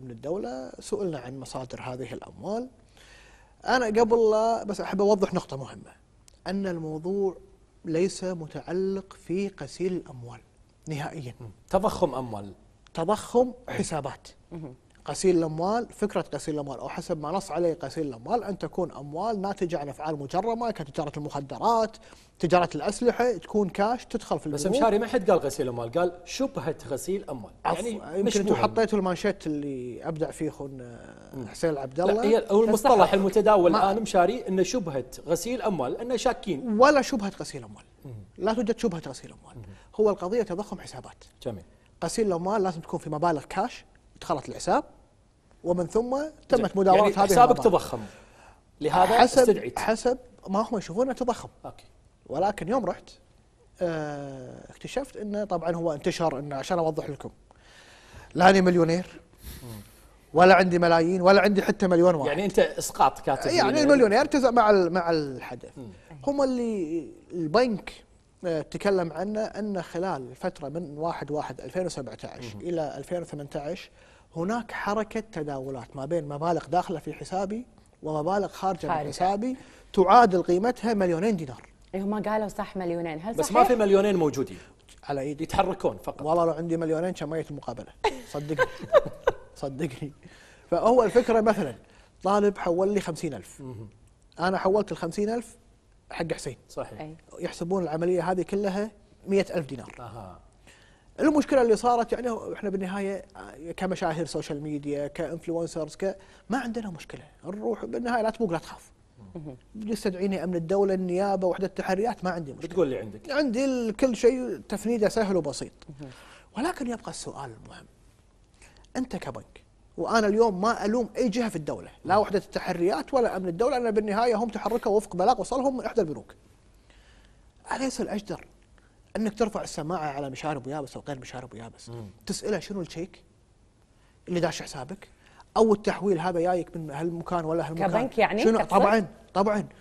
من الدولة سئلنا عن مصادر هذه الأموال أنا قبل لا بس أحب أوضح نقطة مهمة أن الموضوع ليس متعلق في غسيل الأموال نهائيا تضخم أموال تضخم حسابات غسيل الاموال فكره غسيل الاموال او حسب ما نص عليه غسيل الاموال ان تكون اموال ناتجه عن افعال مجرمه كتجاره المخدرات، تجاره الاسلحه، تكون كاش تدخل في البنوك بس مشاري ما حد قال غسيل اموال، قال شبهه غسيل اموال يعني يمكن انتم حطيتوا المانشيت اللي ابدع فيه اخونا حسين العبد الله هي هو المصطلح المتداول الان مشاري انه شبهه غسيل اموال انه شاكين ولا شبهه غسيل اموال لا توجد شبهه غسيل اموال هو القضيه تضخم حسابات جميل غسيل الاموال لازم تكون في مبالغ كاش دخلت الحساب ومن ثم تمت مداوله يعني هذه حسابك تضخم لهذا حسب استدعيت. حسب ما هم يشوفونه تضخم اوكي ولكن يوم رحت آه، اكتشفت انه طبعا هو انتشر انه عشان اوضح لكم لا اني مليونير ولا عندي ملايين ولا عندي حتى مليون واحد يعني انت اسقاط كاتب يعني المليونير تزع مع مع الحدث هم اللي البنك آه، تكلم عنه انه خلال فتره من 1 1 2017 الى 2018 هناك حركة تداولات ما بين مبالغ داخلة في حسابي ومبالغ خارجة من حسابي تعادل قيمتها مليونين دينار إيه، هم قالوا صح مليونين هل بس صحيح؟ ما في مليونين موجودين على ايدي يتحركون فقط والله لو عندي مليونين كان ميت المقابله صدقني صدقني فهو الفكره مثلا طالب حول لي 50000 انا حولت ال 50000 حق حسين صحيح يحسبون العمليه هذه كلها 100000 دينار أها. المشكله اللي صارت يعني احنا بالنهايه آه، كمشاهير سوشيال ميديا كانفلونسرز ك ما عندنا مشكله نروح بالنهايه لا تبوق لا تخاف يستدعيني امن الدوله النيابه وحده التحريات ما عندي مشكله بتقول لي عندك عندي كل شيء تفنيده سهل وبسيط ولكن يبقى السؤال المهم انت كبنك وانا اليوم ما الوم اي جهه في الدوله لا وحده التحريات ولا امن الدوله لان بالنهايه هم تحركوا وفق بلاغ وصلهم من احدى البنوك اليس الاجدر انك ترفع السماعه على مشارب ويابس او غير مشارب ويابس تساله شنو الشيك اللي داش حسابك او التحويل هذا جايك من هالمكان ولا هالمكان كبنك يعني شنو طبعا طبعا